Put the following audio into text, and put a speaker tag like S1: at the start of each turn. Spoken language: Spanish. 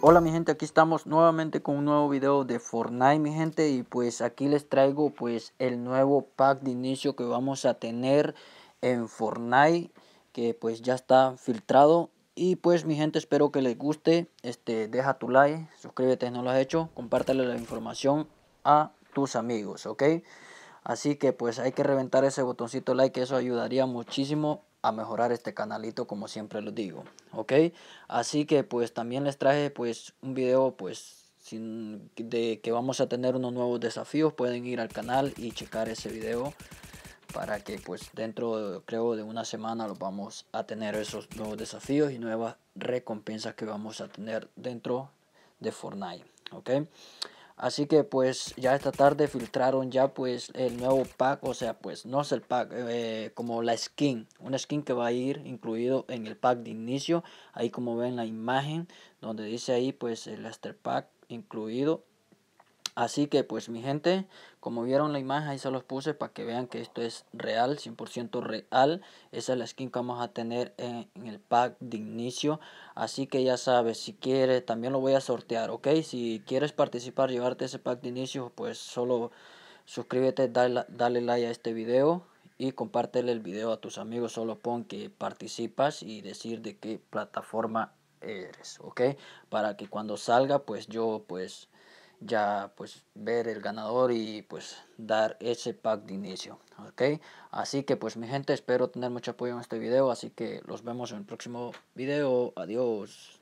S1: Hola mi gente, aquí estamos nuevamente con un nuevo video de Fortnite mi gente y pues aquí les traigo pues el nuevo pack de inicio que vamos a tener en Fortnite que pues ya está filtrado y pues mi gente espero que les guste, este deja tu like, suscríbete si no lo has hecho, compártale la información a tus amigos, ¿ok? Así que pues hay que reventar ese botoncito like, eso ayudaría muchísimo a mejorar este canalito como siempre lo digo, ¿ok? Así que pues también les traje pues un video pues sin, de que vamos a tener unos nuevos desafíos, pueden ir al canal y checar ese video para que pues dentro creo de una semana los vamos a tener esos nuevos desafíos y nuevas recompensas que vamos a tener dentro de Fortnite, ¿ok? Así que pues ya esta tarde filtraron ya pues el nuevo pack, o sea pues no es el pack, eh, como la skin, una skin que va a ir incluido en el pack de inicio, ahí como ven la imagen donde dice ahí pues el Aster Pack incluido Así que pues mi gente, como vieron la imagen ahí se los puse para que vean que esto es real, 100% real. Esa es la skin que vamos a tener en, el pack de inicio. Así que ya sabes, si quieres, también lo voy a sortear, ¿ok? Si quieres participar, llevarte ese pack de inicio, pues solo suscríbete, dale, dale like a este video y compártele el video a tus amigos. Solo pon que participas y decir de qué plataforma eres, ¿ok? Para que cuando salga, pues yo pues ya pues ver el ganador y pues dar ese pack de inicio ok así que pues mi gente espero tener mucho apoyo en este video así que los vemos en el próximo video adiós